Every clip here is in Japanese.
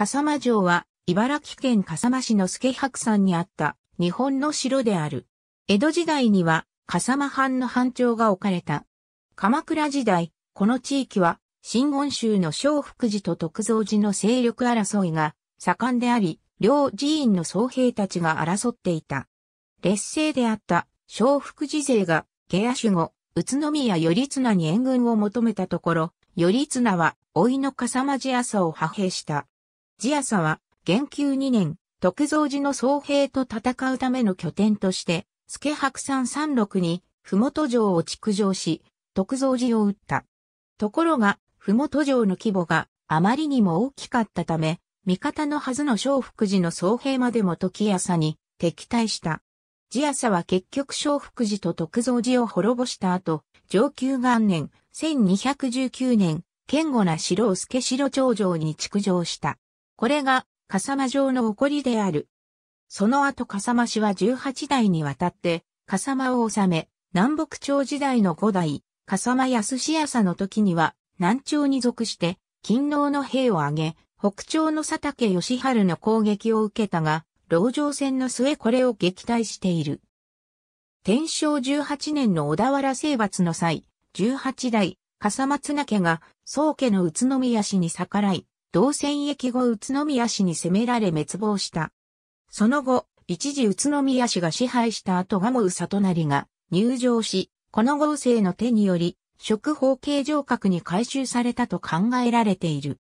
笠間城は、茨城県笠間市の助白山にあった日本の城である。江戸時代には笠間藩の藩長が置かれた。鎌倉時代、この地域は新言宗の小福寺と徳造寺の勢力争いが盛んであり、両寺院の僧兵たちが争っていた。劣勢であった小福寺勢が下野守護、宇都宮頼綱に援軍を求めたところ、頼綱は老いの笠間寺朝を派兵した。ジアサは、元久2年、徳造寺の僧兵と戦うための拠点として、助白山山麓に、麓城を築城し、徳造寺を撃った。ところが、麓城の規模があまりにも大きかったため、味方のはずの小福寺の僧兵までも時朝に敵対した。ア朝は結局小福寺と徳造寺を滅ぼした後、上級元年、1219年、堅固な城を助城長城に築城した。これが笠間城の起こりである。その後笠間氏は18代にわたって笠間を治め、南北朝時代の5代、笠間安康の時には南朝に属して勤労の兵を挙げ、北朝の佐竹義春の攻撃を受けたが、牢城戦の末これを撃退している。天正18年の小田原征伐の際、18代、笠松名家が宗家の宇都宮氏に逆らい、同戦役後宇都宮市に攻められ滅亡した。その後、一時宇都宮市が支配した後賀茂宇里成が入城し、この豪勢の手により、職方形城郭に改修されたと考えられている。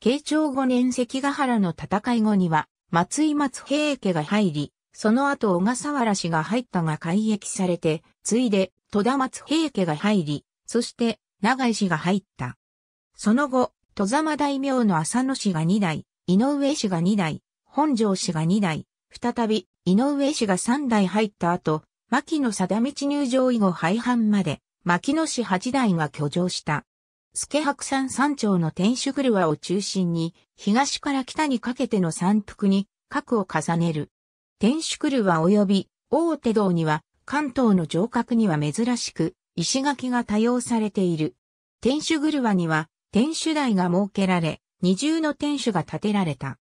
慶長五年関ヶ原の戦い後には、松井松平家が入り、その後小笠原氏が入ったが改役されて、ついで戸田松平家が入り、そして長井氏が入った。その後、戸様大名の浅野氏が2代、井上氏が2代、本庄氏が2代、再び井上氏が3代入った後、牧野貞道入場以後廃藩まで、牧野氏8代が居城した。助白山山頂の天守車を中心に、東から北にかけての山腹に、核を重ねる。天守車及び大手道には、関東の城郭には珍しく、石垣が多用されている。天守車には、天守台が設けられ、二重の天守が建てられた。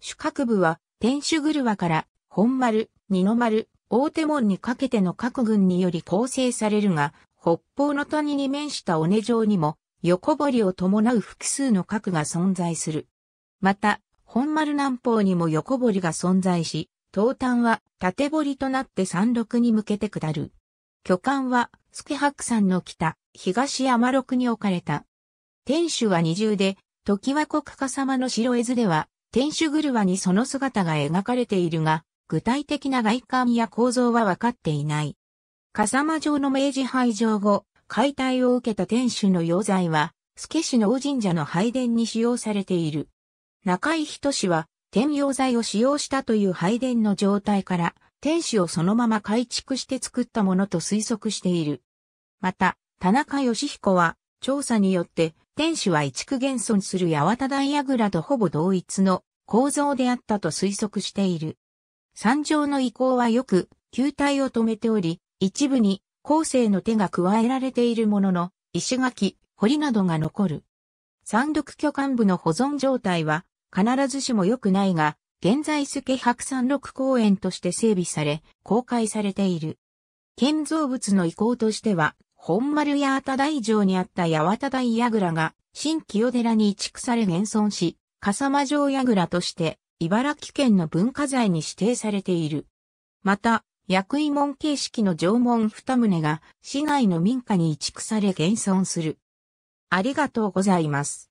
主角部は、天守車から、本丸、二の丸、大手門にかけての各軍により構成されるが、北方の谷に面した尾根城にも、横堀を伴う複数の核が存在する。また、本丸南方にも横堀が存在し、東端は縦堀となって山麓に向けて下る。巨漢は、スケクさ山の北、東山麓に置かれた。天守は二重で、時は国家様の白絵図では、天守車にその姿が描かれているが、具体的な外観や構造は分かっていない。笠間城の明治廃城後、解体を受けた天守の要材は、助市の大神社の拝殿に使用されている。中井人氏は、天用材を使用したという拝殿の状態から、天守をそのまま改築して作ったものと推測している。また、田中義彦は、調査によって、天守は一区現存する八幡大櫓とほぼ同一の構造であったと推測している。山上の遺構はよく球体を止めており、一部に後世の手が加えられているものの、石垣、堀などが残る。山陸巨幹部の保存状態は必ずしも良くないが、現在助白山六公園として整備され、公開されている。建造物の遺構としては、本丸八幡大城にあった八幡大櫓が、新清寺に移築され現存し、笠間城櫓として、茨城県の文化財に指定されている。また、薬医門形式の城門二棟が、市内の民家に移築され現存する。ありがとうございます。